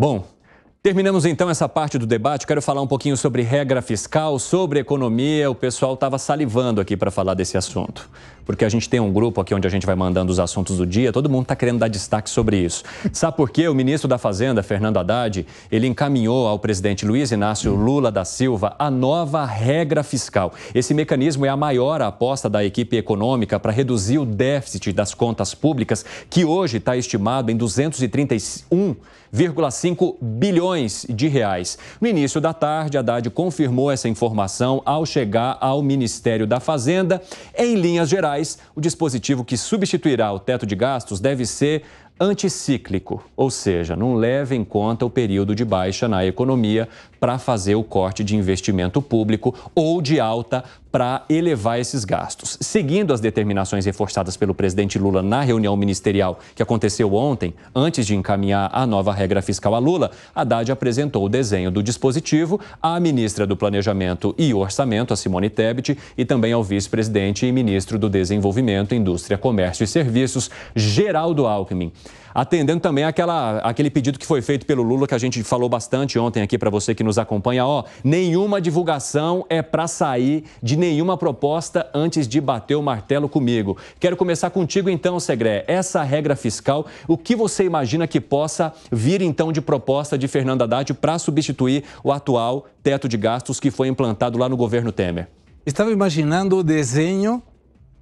Bom, Terminamos então essa parte do debate. Quero falar um pouquinho sobre regra fiscal, sobre economia. O pessoal estava salivando aqui para falar desse assunto. Porque a gente tem um grupo aqui onde a gente vai mandando os assuntos do dia, todo mundo está querendo dar destaque sobre isso. Sabe por quê? O ministro da Fazenda, Fernando Haddad, ele encaminhou ao presidente Luiz Inácio Lula da Silva a nova regra fiscal. Esse mecanismo é a maior aposta da equipe econômica para reduzir o déficit das contas públicas, que hoje está estimado em 231,5 bilhões bilhões de reais. No início da tarde, Haddad confirmou essa informação ao chegar ao Ministério da Fazenda. Em linhas gerais, o dispositivo que substituirá o teto de gastos deve ser anticíclico, ou seja, não leva em conta o período de baixa na economia para fazer o corte de investimento público ou de alta para elevar esses gastos. Seguindo as determinações reforçadas pelo presidente Lula na reunião ministerial que aconteceu ontem, antes de encaminhar a nova regra fiscal a Lula, Haddad apresentou o desenho do dispositivo à ministra do Planejamento e Orçamento, a Simone Tebet, e também ao vice-presidente e ministro do Desenvolvimento, Indústria, Comércio e Serviços, Geraldo Alckmin. Atendendo também aquela, aquele pedido que foi feito pelo Lula, que a gente falou bastante ontem aqui para você que nos nos acompanha, ó, nenhuma divulgação é para sair de nenhuma proposta antes de bater o martelo comigo. Quero começar contigo então, Segré. Essa regra fiscal, o que você imagina que possa vir então de proposta de Fernando Haddad para substituir o atual teto de gastos que foi implantado lá no governo Temer? Estava imaginando o desenho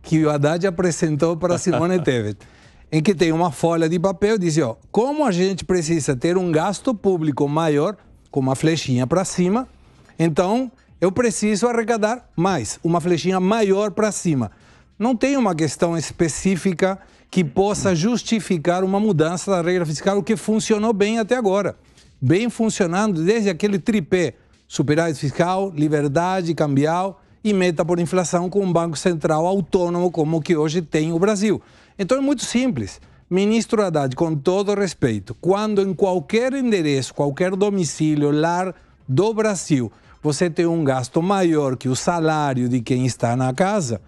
que o Haddad apresentou para Simone Tebet, em que tem uma folha de papel e diz, ó, como a gente precisa ter um gasto público maior com uma flechinha para cima. Então, eu preciso arrecadar mais, uma flechinha maior para cima. Não tem uma questão específica que possa justificar uma mudança da regra fiscal, o que funcionou bem até agora. Bem funcionando desde aquele tripé: superávit fiscal, liberdade cambial e meta por inflação com um Banco Central autônomo como o que hoje tem o Brasil. Então é muito simples. Ministro Haddad, com todo respeito, quando em qualquer endereço, qualquer domicílio, lar do Brasil, você tem um gasto maior que o salário de quem está na casa,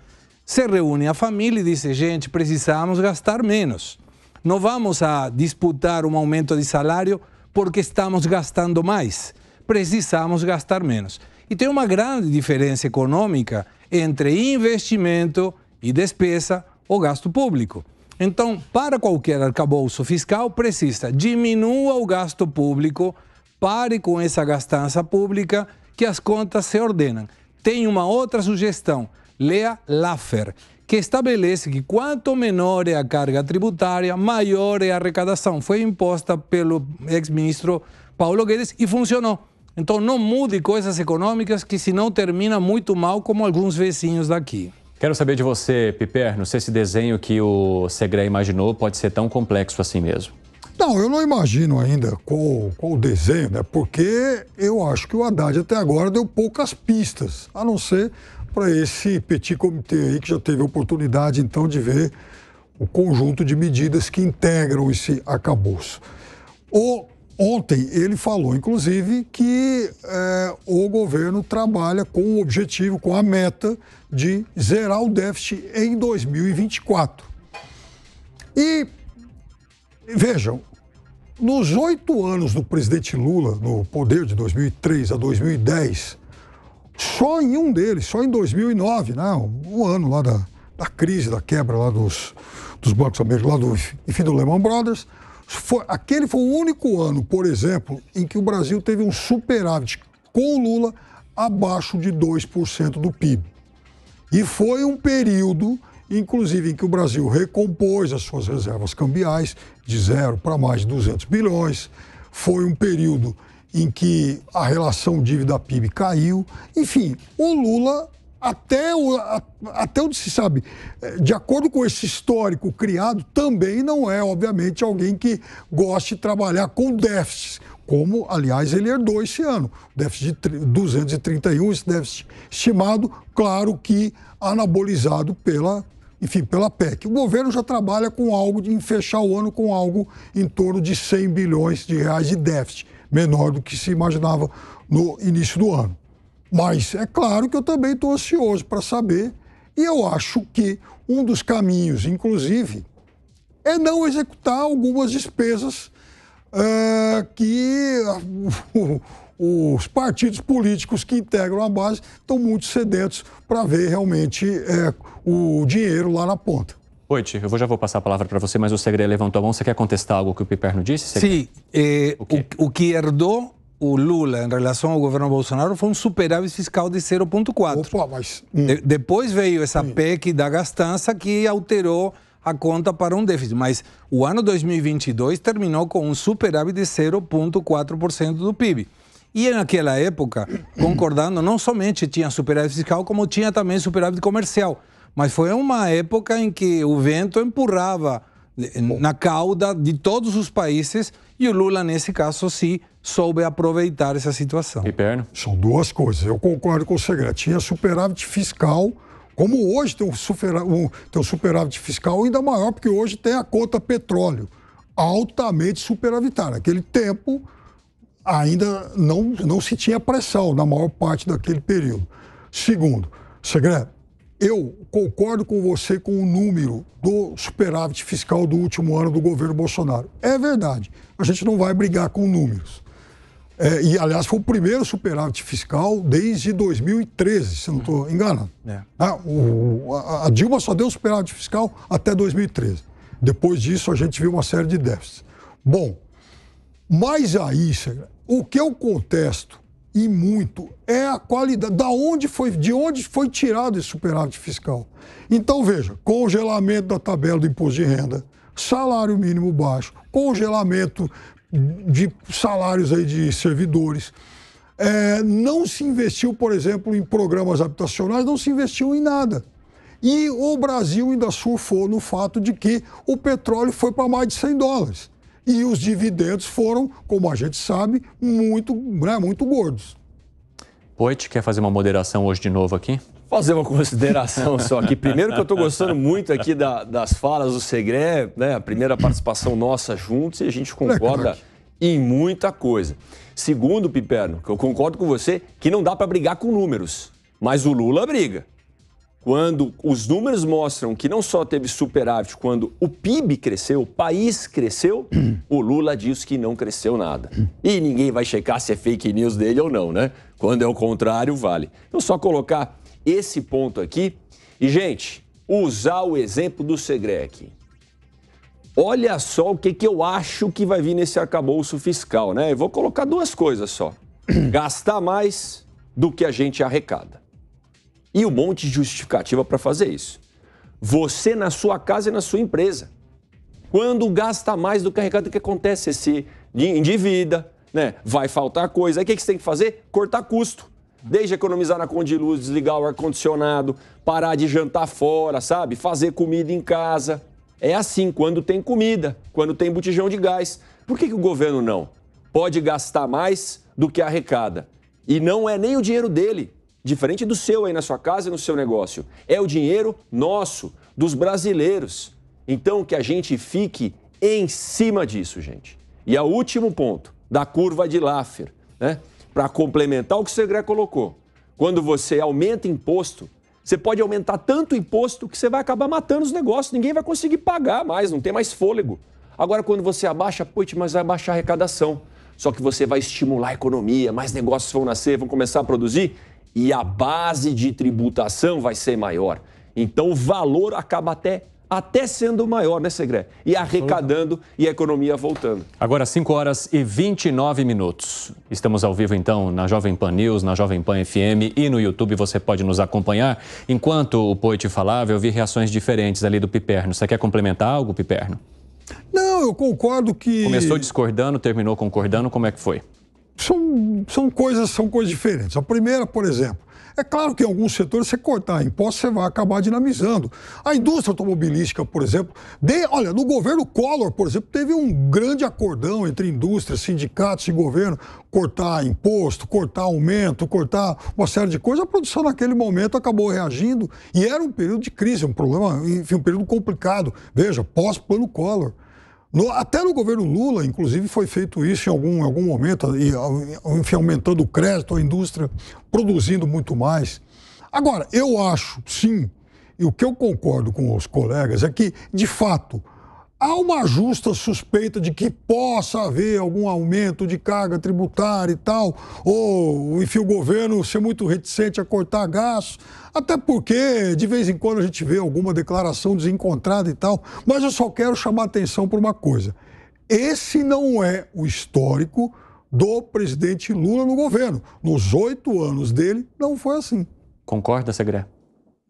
se reúne a família e diz: gente, precisamos gastar menos. Não vamos a disputar um aumento de salário porque estamos gastando mais. Precisamos gastar menos. E tem uma grande diferença econômica entre investimento e despesa ou gasto público. Então, para qualquer arcabouço fiscal, precisa diminua o gasto público, pare com essa gastança pública, que as contas se ordenam. Tem uma outra sugestão, leia Laffer, que estabelece que quanto menor é a carga tributária, maior é a arrecadação. Foi imposta pelo ex-ministro Paulo Guedes e funcionou. Então não mude coisas econômicas que senão termina muito mal como alguns vizinhos daqui. Quero saber de você, Piperno, se esse desenho que o Segre imaginou pode ser tão complexo assim mesmo. Não, eu não imagino ainda qual, qual o desenho, né? Porque eu acho que o Haddad até agora deu poucas pistas, a não ser para esse petit comitê aí que já teve a oportunidade então de ver o conjunto de medidas que integram esse acabouço. O Ontem ele falou, inclusive, que é, o governo trabalha com o objetivo, com a meta de zerar o déficit em 2024. E vejam, nos oito anos do presidente Lula no poder, de 2003 a 2010, só em um deles, só em 2009, né, um ano lá da, da crise, da quebra lá dos, dos bancos americanos, lá do, enfim, do Lehman Brothers, foi, aquele foi o único ano, por exemplo, em que o Brasil teve um superávit com o Lula abaixo de 2% do PIB. E foi um período, inclusive, em que o Brasil recompôs as suas reservas cambiais de zero para mais de 200 bilhões. Foi um período em que a relação dívida-PIB caiu. Enfim, o Lula até o, até onde se sabe, eh, de acordo com esse histórico criado, também não é, obviamente, alguém que goste de trabalhar com déficits, como, aliás, ele herdou esse ano. Déficit de 231, esse déficit estimado, claro que anabolizado pela, enfim, pela PEC. O governo já trabalha com algo, em fechar o ano com algo em torno de 100 bilhões de reais de déficit, menor do que se imaginava no início do ano. Mas é claro que eu também estou ansioso para saber, e eu acho que um dos caminhos, inclusive, é não executar algumas despesas uh, que uh, os partidos políticos que integram a base estão muito sedentos para ver realmente uh, o dinheiro lá na ponta. Oite, eu já vou passar a palavra para você, mas o Segredo levantou a mão. Você quer contestar algo que o Piperno disse? Sim, eh, o, o, o que herdou o Lula em relação ao governo Bolsonaro foi um superávit fiscal de 0,4. Opa, mas... Hum. De, depois veio essa hum. PEC da gastança que alterou a conta para um déficit, mas o ano 2022 terminou com um superávit de 0,4% do PIB. E naquela época, concordando, não somente tinha superávit fiscal, como tinha também superávit comercial. Mas foi uma época em que o vento empurrava na cauda de todos os países e o Lula, nesse caso, se soube aproveitar essa situação. Piperno? São duas coisas. Eu concordo com o Segredo. Tinha superávit fiscal, como hoje tem um, superávit, tem um superávit fiscal ainda maior, porque hoje tem a conta petróleo, altamente superavitária. Naquele tempo, ainda não, não se tinha pressão na maior parte daquele período. Segundo, Segredo, eu concordo com você com o número do superávit fiscal do último ano do governo Bolsonaro. É verdade. A gente não vai brigar com números. É, e, aliás, foi o primeiro superávit fiscal desde 2013, se não estou enganado. É. Tá? o, a, a, Dilma só deu superávit fiscal até 2013. Depois disso, a gente viu uma série de déficits. Bom, mas aí, o que eu contesto e muito é a qualidade, da onde foi, de onde foi tirado esse superávit fiscal. Então veja, congelamento da tabela do imposto de renda, salário mínimo baixo, congelamento de salários aí de servidores. É, não se investiu, por exemplo, em programas habitacionais, não se investiu em nada. E o Brasil ainda surfou no fato de que o petróleo foi para mais de 100 dólares. E os dividendos foram, como a gente sabe, muito, né, muito gordos. Poit, quer fazer uma moderação hoje de novo aqui? Fazer uma consideração só aqui. Primeiro que eu estou gostando muito aqui da, das falas do Segré, né? a primeira participação nossa juntos e a gente concorda em muita coisa. Segundo, Piperno, que eu concordo com você que não dá para brigar com números, mas o Lula briga quando os números mostram que não só teve superávit, quando o PIB cresceu, o país cresceu, o Lula diz que não cresceu nada. E ninguém vai checar se é fake news dele ou não, né? Quando é o contrário, vale. Então, só colocar esse ponto aqui. E, gente, usar o exemplo do Segrec. Olha só o que, que eu acho que vai vir nesse arcabouço fiscal, né? Eu vou colocar duas coisas só: gastar mais do que a gente arrecada. E um monte de justificativa para fazer isso. Você na sua casa e na sua empresa. Quando gasta mais do que arrecada, o que acontece? se endivida, né? vai faltar coisa. Aí o que você tem que fazer? Cortar custo. Desde economizar na conta de luz, desligar o ar-condicionado, parar de jantar fora, sabe? Fazer comida em casa. É assim quando tem comida, quando tem botijão de gás. Por que, que o governo não? Pode gastar mais do que arrecada. E não é nem o dinheiro dele diferente do seu aí na sua casa e no seu negócio. É o dinheiro nosso, dos brasileiros. Então que a gente fique em cima disso, gente. E é o último ponto da curva de Laffer, né? Para complementar o que o Segre colocou. Quando você aumenta imposto, você pode aumentar tanto imposto que você vai acabar matando os negócios, ninguém vai conseguir pagar mais, não tem mais fôlego. Agora, quando você abaixa, putz, mas vai baixar a arrecadação. Só que você vai estimular a economia, mais negócios vão nascer, vão começar a produzir e a base de tributação vai ser maior. Então o valor acaba até até sendo maior, né, Segredo? E arrecadando e a economia voltando. Agora, 5 horas e 29 minutos. Estamos ao vivo, então, na Jovem Pan News, na Jovem Pan FM e no YouTube. Você pode nos acompanhar. Enquanto o Poit falava, eu vi reações diferentes ali do Piperno. Você quer complementar algo, Piperno? Não, eu concordo que. Começou discordando, terminou concordando. Como é que foi? são, são, coisas, são coisas diferentes. A primeira, por exemplo, é claro que em alguns setores, você cortar impostos, você vai acabar dinamizando. A indústria automobilística, por exemplo, de, olha, no governo Collor, por exemplo, teve um grande acordão entre indústria, sindicatos e governo, cortar imposto, cortar aumento, cortar uma série de coisas. A produção naquele momento acabou reagindo e era um período de crise, um problema, enfim, um período complicado. Veja, pós-plano Collor. No, até no governo Lula, inclusive, foi feito isso em algum, algum momento, e, enfim, aumentando o crédito, a indústria produzindo muito mais. Agora, eu acho, sim, e o que eu concordo com os colegas é que, de fato, Há uma justa suspeita de que possa haver algum aumento de carga tributária e tal, ou, enfim, o governo ser muito reticente a cortar gastos, até porque de vez em quando a gente vê alguma declaração desencontrada e tal. Mas eu só quero chamar a atenção por uma coisa: esse não é o histórico do presidente Lula no governo. Nos oito anos dele, não foi assim. Concorda, Segredo?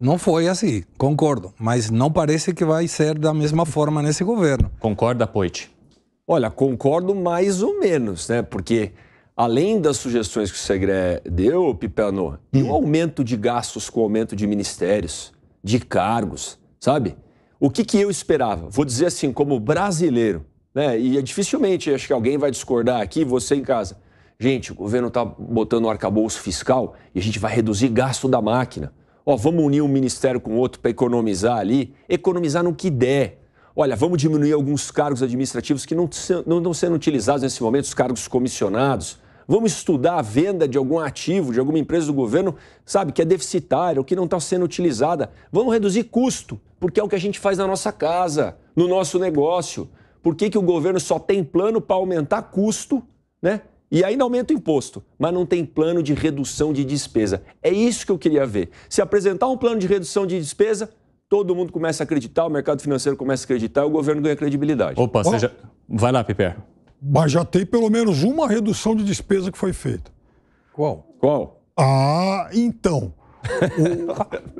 Não foi assim, concordo, mas não parece que vai ser da mesma forma nesse governo. Concorda, Poit? Olha, concordo mais ou menos, né? Porque além das sugestões que o Segredo deu, Piperno, e o hum. aumento de gastos com o aumento de ministérios, de cargos, sabe? O que, que eu esperava? Vou dizer assim, como brasileiro, né? E é dificilmente, acho que alguém vai discordar aqui, você em casa. Gente, o governo está botando um arcabouço fiscal e a gente vai reduzir gasto da máquina. Ó, vamos unir um ministério com outro para economizar ali, economizar no que der. Olha, vamos diminuir alguns cargos administrativos que não, não estão sendo utilizados nesse momento, os cargos comissionados. Vamos estudar a venda de algum ativo, de alguma empresa do governo, sabe, que é deficitária ou que não está sendo utilizada. Vamos reduzir custo, porque é o que a gente faz na nossa casa, no nosso negócio. Por que, que o governo só tem plano para aumentar custo, né? e ainda aumenta o imposto, mas não tem plano de redução de despesa. É isso que eu queria ver. Se apresentar um plano de redução de despesa, todo mundo começa a acreditar, o mercado financeiro começa a acreditar, o governo ganha credibilidade. Opa, você já... vai lá, Piper. Mas já tem pelo menos uma redução de despesa que foi feita. Qual? Qual? Ah, então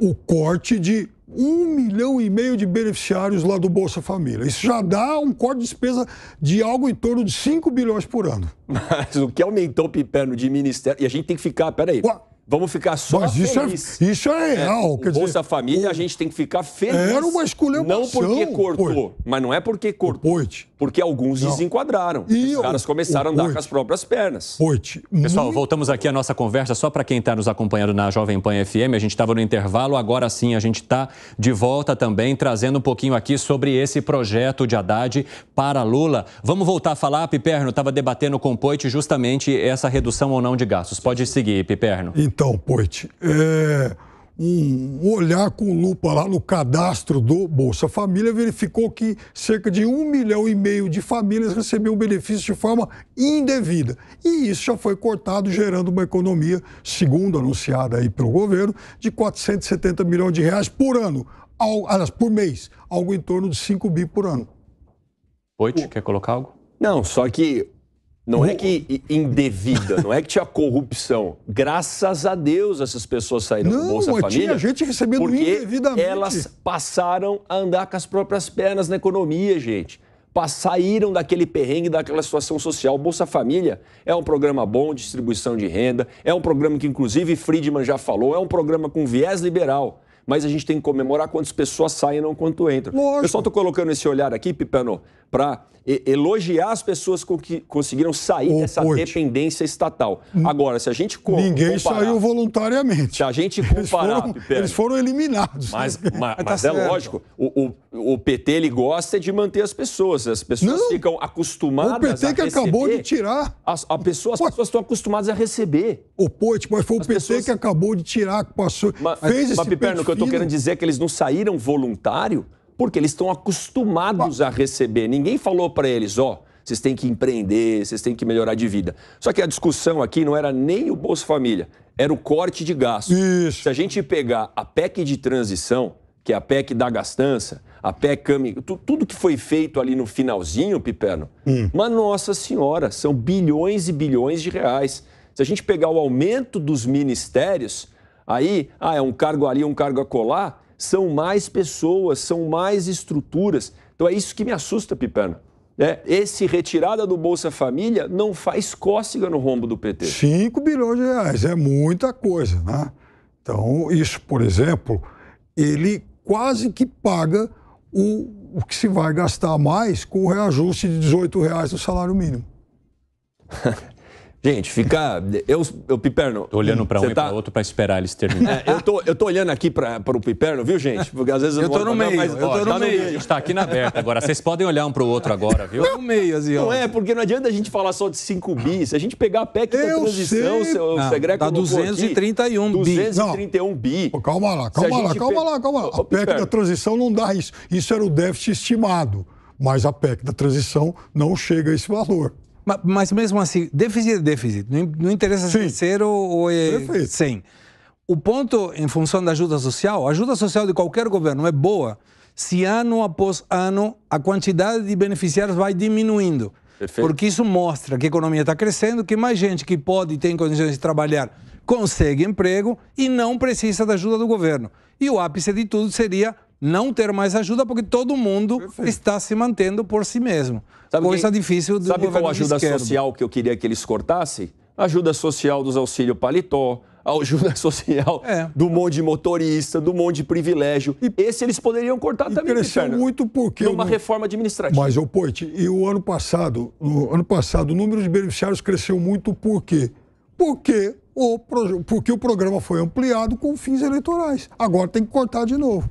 o, o corte de um milhão e meio de beneficiários lá do Bolsa Família. Isso já dá um corte de despesa de algo em torno de 5 bilhões por ano. Mas o que aumentou o piperno de ministério. E a gente tem que ficar, peraí. aí Vamos ficar só Mas isso é feliz. é, isso é, é real. É, Bolsa dizer, Família, o... a gente tem que ficar feliz. Era uma escolha Não porque cortou, Poit. mas não é porque cortou. Poit. Porque alguns não. desenquadraram. E Os caras começaram a andar com as próprias pernas. Poit. Pessoal, Muito... voltamos aqui à nossa conversa. Só para quem está nos acompanhando na Jovem Pan FM, a gente estava no intervalo, agora sim a gente está de volta também, trazendo um pouquinho aqui sobre esse projeto de Haddad para Lula. Vamos voltar a falar, Piperno, estava debatendo com o Poit justamente essa redução ou não de gastos. Pode seguir, Piperno. Então, então, Poit, é, um olhar com lupa lá no cadastro do Bolsa Família verificou que cerca de um milhão e meio de famílias recebiam benefício de forma indevida. E isso já foi cortado, gerando uma economia, segundo anunciada aí pelo governo, de 470 milhões de reais por ano, ao, por mês, algo em torno de 5 bi por ano. Poit, quer colocar algo? Não, só que não é que indevida, não é que tinha corrupção. Graças a Deus essas pessoas saíram não, do Bolsa Família. Tinha gente recebendo porque indevidamente. Elas passaram a andar com as próprias pernas na economia, gente. Saíram daquele perrengue, daquela situação social. Bolsa Família é um programa bom distribuição de renda, é um programa que, inclusive, Friedman já falou, é um programa com viés liberal mas a gente tem que comemorar quantas pessoas saem e não quanto entram. Lógico. Eu só estou colocando esse olhar aqui, Pipano, para elogiar as pessoas com que conseguiram sair dessa Porte. dependência estatal. Agora, se a gente co Ninguém comparar, saiu voluntariamente. Se a gente comparar... Eles foram, Pipano, eles foram eliminados. Mas, mas, tá mas é lógico, o, o, o, PT ele gosta de manter as pessoas. As pessoas não. ficam acostumadas a O PT que acabou de tirar... As, a pessoa, as pessoas estão acostumadas a receber. O Poit, mas foi o PT pessoas... que acabou de tirar, que passou... Mas, fez mas, esse mas, Piperno, estou querendo dizer é que eles não saíram voluntário porque eles estão acostumados a receber. Ninguém falou para eles, ó, oh, vocês têm que empreender, vocês têm que melhorar de vida. Só que a discussão aqui não era nem o Bolsa Família, era o corte de gastos. Isso. Se a gente pegar a PEC de transição, que é a PEC da gastança, a PEC tudo que foi feito ali no finalzinho, Piperno, hum. mas nossa senhora, são bilhões e bilhões de reais. Se a gente pegar o aumento dos ministérios, Aí, ah, é um cargo ali, um cargo acolá, são mais pessoas, são mais estruturas. Então é isso que me assusta, Piperno. É, esse retirada do Bolsa Família não faz cócega no rombo do PT. 5 bilhões de reais, é muita coisa, né? Então, isso, por exemplo, ele quase que paga o, o que se vai gastar mais com o reajuste de 18 reais do salário mínimo. Gente, ficar. Eu, eu Piperno. Tô olhando para um tá... e para outro para esperar eles terminarem. É, eu, tô, eu tô olhando aqui para o Piperno, viu, gente? Porque às vezes eu, eu tô no meio. Mas, eu ó, tô no, tá meio. A gente tá aqui na aberta agora. Vocês podem olhar um para o outro agora, viu? Não, no meio, assim, ó. Não é, porque não adianta a gente falar só de 5 bi. Se a gente pegar a PEC eu da transição, sei. seu não, Segredo. Tá 231 aqui, bi. 231 bi. Pô, calma lá, calma lá, calma pe... lá, calma lá. A PEC Piperno. da transição não dá isso. Isso era o déficit estimado. Mas a PEC da transição não chega a esse valor. Mas, mas mesmo assim, déficit é déficit. Não, não interessa é Sim. é zero ou é Perfeito. 100. O ponto em função da ajuda social, a ajuda social de qualquer governo é boa se ano após ano a quantidade de beneficiários vai diminuindo. Perfeito. Porque isso mostra que a economia está crescendo, que mais gente que pode e tem condições de trabalhar consegue emprego e não precisa da ajuda do governo. E o ápice de tudo seria não ter mais ajuda porque todo mundo Perfeito. está se mantendo por si mesmo. Sabe Coisa é difícil do Sabe qual ajuda social que eu queria que eles cortassem? Ajuda social dos auxílio paletó, ajuda social é. do monte de motorista, do monte de privilégio. E, Esse eles poderiam cortar e também, cresceu Ricardo, muito porque uma não... reforma administrativa. Mas o Poit, e o ano passado, no ano passado o número de beneficiários cresceu muito por quê? Porque o, porque o programa foi ampliado com fins eleitorais. Agora tem que cortar de novo.